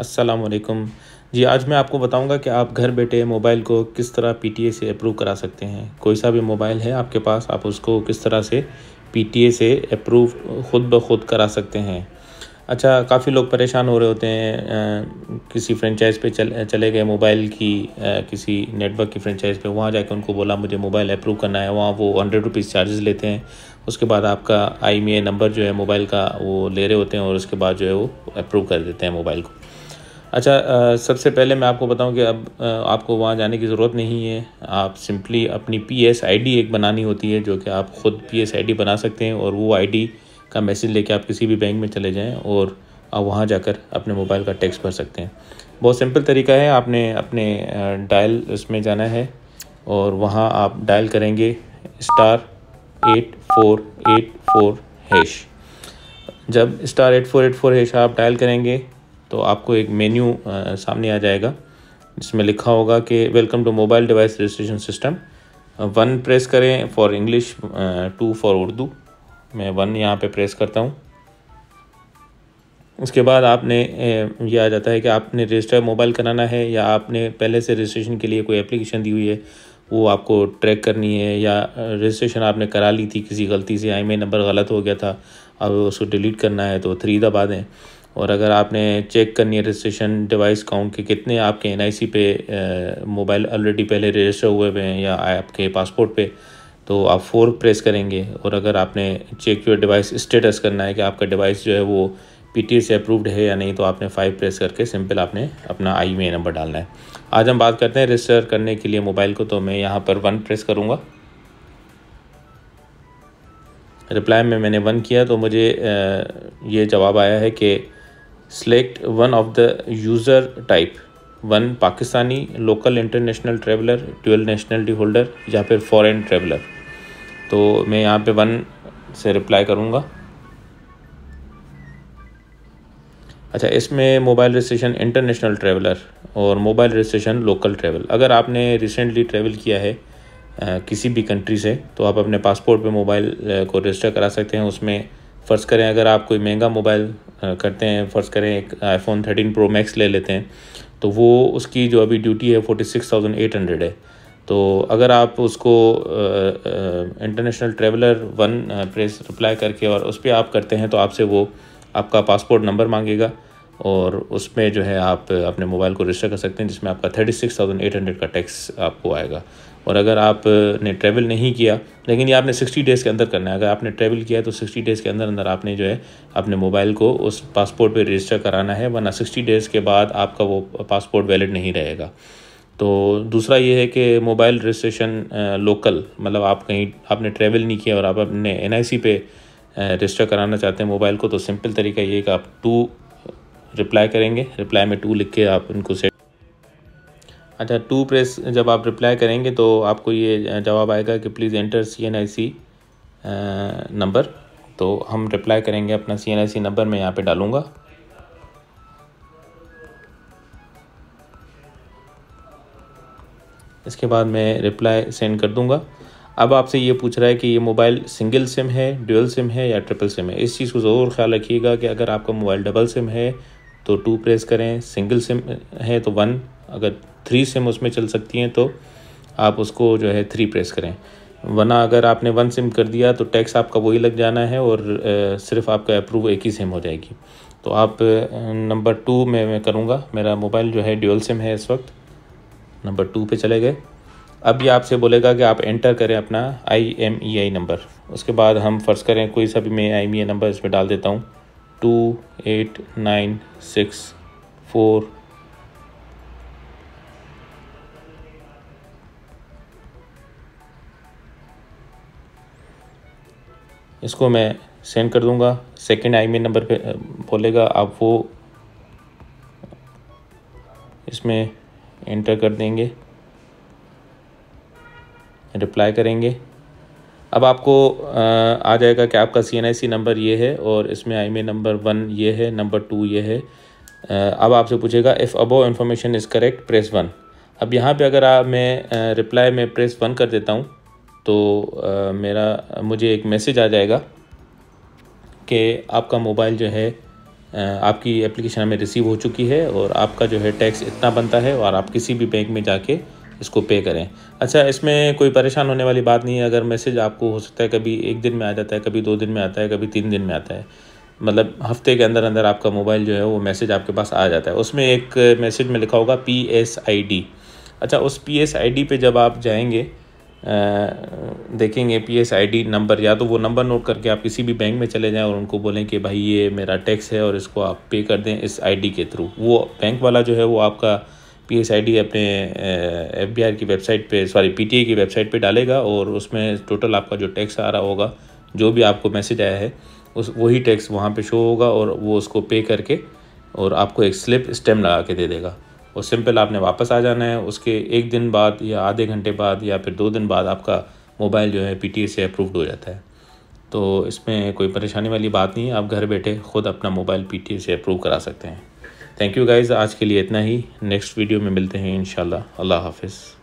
असलकम जी आज मैं आपको बताऊंगा कि आप घर बैठे मोबाइल को किस तरह पीटीए से अप्रूव करा सकते हैं कोई सा भी मोबाइल है आपके पास आप उसको किस तरह से पीटीए से अप्रूव ख़ुद ब खुद करा सकते हैं अच्छा काफ़ी लोग परेशान हो रहे होते हैं आ, किसी फ्रेंचाइज़ पे चल चले गए मोबाइल की आ, किसी नेटवर्क की फ्रेंचाइज़ पे वहाँ जाके उनको बोला मुझे मोबाइल अप्रूव करना है वहाँ वो हंड्रेड रुपीज़ चार्जेस लेते हैं उसके बाद आपका आई नंबर जो है मोबाइल का वो ले रहे होते हैं और उसके बाद जो है वो अप्रूव कर देते हैं मोबाइल को अच्छा सबसे पहले मैं आपको बताऊं कि अब आपको वहाँ जाने की ज़रूरत नहीं है आप सिंपली अपनी पी एस आई डी एक बनानी होती है जो कि आप ख़ुद पी एस आई डी बना सकते हैं और वो आई डी का मैसेज लेके आप किसी भी बैंक में चले जाएँ और आप वहाँ जाकर अपने मोबाइल का टैक्स भर सकते हैं बहुत सिंपल तरीका है आपने अपने डायल उसमें जाना है और वहाँ आप डायल करेंगे star eight four eight four hash जब star eight four eight four hash आप डायल करेंगे तो आपको एक मेन्यू सामने आ जाएगा जिसमें लिखा होगा कि welcome to mobile device registration system one press करें for English two for Urdu मैं वन यहाँ पे प्रेस करता हूँ उसके बाद आपने ये आ जाता है कि आपने रजिस्टर मोबाइल कराना है या आपने पहले से रजिस्ट्रेशन के लिए कोई एप्लीकेशन दी हुई है वो आपको ट्रैक करनी है या रजिस्ट्रेशन आपने करा ली थी किसी गलती से आई नंबर गलत हो गया था अब उसको डिलीट करना है तो थ्री दबा दें और अगर आपने चेक करनी है रजिस्ट्रेशन डिवाइस काउंट के कितने आपके एन पे मोबाइल ऑलरेडी पहले रजिस्टर हुए हुए हैं या आपके पासपोर्ट पे तो आप फोर प्रेस करेंगे और अगर आपने चेक योर डिवाइस स्टेटस करना है कि आपका डिवाइस जो है वो पी से अप्रूव्ड है या नहीं तो आपने फाइव प्रेस करके सिंपल आपने अपना आई में नंबर डालना है आज हम बात करते हैं रजिस्टर करने के लिए मोबाइल को तो मैं यहाँ पर वन प्रेस करूँगा रिप्लाई में मैंने वन किया तो मुझे ये जवाब आया है कि select one of the user type one Pakistani local international traveller twelve nationality holder या फिर फॉरेन ट्रैवलर तो मैं यहाँ पे वन से रिप्लाई करूँगा अच्छा इसमें मोबाइल रजिस्ट्रेशन इंटरनेशनल ट्रैवलर और मोबाइल रजिस्ट्रेशन लोकल ट्रैवल अगर आपने रिसेंटली ट्रैवल किया है आ, किसी भी कंट्री से तो आप अपने पासपोर्ट पे मोबाइल को रजिस्टर करा सकते हैं उसमें फ़र्ज़ करें अगर आप कोई महंगा मोबाइल करते हैं फ़र्ज़ करें एक आईफोन थर्टीन प्रो मैक्स ले लेते हैं तो वो उसकी जो अभी ड्यूटी है forty six thousand eight hundred है तो अगर आप उसको international traveller one press apply करके और उस पर आप करते हैं तो आपसे वो आपका पासपोर्ट नंबर मांगेगा और उसमें जो है आप अपने मोबाइल को रजिस्टर कर सकते हैं जिसमें आपका thirty six thousand eight hundred का टैक्स आपको आएगा और अगर आपने ट्रैवल नहीं किया लेकिन ये आपने 60 डेज़ के अंदर करना है अगर आपने ट्रैवल किया तो 60 डेज़ के अंदर अंदर आपने जो है अपने मोबाइल को उस पासपोर्ट पे रजिस्टर कराना है वरना 60 डेज़ के बाद आपका वो पासपोर्ट वैलिड नहीं रहेगा तो दूसरा ये है कि मोबाइल रजिस्ट्रेशन लोकल मतलब आप कहीं आपने ट्रैवल नहीं किया और आप अपने एन पे रजिस्टर कराना चाहते हैं मोबाइल को तो सिंपल तरीका ये है कि आप टू रिप्लाई करेंगे रिप्लाई में टू लिख के आप उनको से अच्छा टू प्रेस जब आप रिप्लाई करेंगे तो आपको ये जवाब आएगा कि please enter C N I C number तो हम रिप्लाई करेंगे अपना सी एन आई सी नंबर मैं यहाँ पे डालूँगा इसके बाद मैं रिप्लाई सेंड कर दूँगा अब आपसे ये पूछ रहा है कि ये मोबाइल सिंगल सिम है डुअल सिम है या ट्रिपल सिम है इस चीज़ को ज़रूर ख्याल रखिएगा कि अगर आपका मोबाइल डबल सिम है तो टू प्रेस करें सिंगल सिम है तो वन अगर थ्री सिम उसमें चल सकती हैं तो आप उसको जो है थ्री प्रेस करें वरना अगर आपने वन सिम कर दिया तो टैक्स आपका वही लग जाना है और सिर्फ आपका अप्रूव एक ही सिम हो जाएगी तो आप नंबर टू में मैं करूँगा मेरा मोबाइल जो है ड्यूअल सिम है इस वक्त नंबर टू पे चले गए अब ये आपसे बोलेगा कि आप एंटर करें अपना I M E I number उसके बाद हम फ़र्ज़ करें कोई सा भी मैं I M E I number इसमें डाल देता हूँ two eight nine six four इसको मैं सेंड कर दूंगा सेकंड आई में नंबर पे बोलेगा आप वो इसमें एंटर कर देंगे रिप्लाई करेंगे अब आपको आ जाएगा कि आपका सी नंबर ये है और इसमें आई में नंबर वन ये है नंबर टू ये है अब आपसे पूछेगा if above information is correct press one अब यहाँ पे अगर आप मैं रिप्लाई में प्रेस वन कर देता हूँ तो आ, मेरा मुझे एक मैसेज आ जाएगा कि आपका मोबाइल जो है आपकी एप्लीकेशन हमें रिसीव हो चुकी है और आपका जो है टैक्स इतना बनता है और आप किसी भी बैंक में जाके इसको पे करें अच्छा इसमें कोई परेशान होने वाली बात नहीं है अगर मैसेज आपको हो सकता है कभी एक दिन में आ जाता है कभी दो दिन में आता है कभी तीन दिन में आता है मतलब हफ्ते के अंदर अंदर आपका मोबाइल जो है वो मैसेज आपके पास आ जाता है उसमें एक मैसेज में लिखा होगा पी एस आई डी अच्छा उस पी एस आई डी पर जब आप जाएंगे देखेंगे P S I D number या तो वो नंबर नोट करके आप किसी भी बैंक में चले जाएं और उनको बोलें कि भाई ये मेरा टैक्स है और इसको आप पे कर दें इस आई डी के थ्रू वो बैंक वाला जो है वो आपका पी एस आई डी अपने एफ बी आर की वेबसाइट पे सॉरी पी टी की वेबसाइट पे डालेगा और उसमें टोटल आपका जो टैक्स आ रहा होगा जो भी आपको मैसेज आया है उस वही टैक्स वहाँ पर शो होगा और वो उसको पे करके और आपको एक स्लिप स्टेम लगा के दे देगा और सिंपल आपने वापस आ जाना है उसके एक दिन बाद या आधे घंटे बाद या फिर दो दिन बाद आपका मोबाइल जो है पी से अप्रूव्ड हो जाता है तो इसमें कोई परेशानी वाली बात नहीं है आप घर बैठे खुद अपना मोबाइल पी से अप्रूव करा सकते हैं थैंक यू गाइज़ आज के लिए इतना ही नेक्स्ट वीडियो में मिलते हैं इन अल्लाह हाफिज़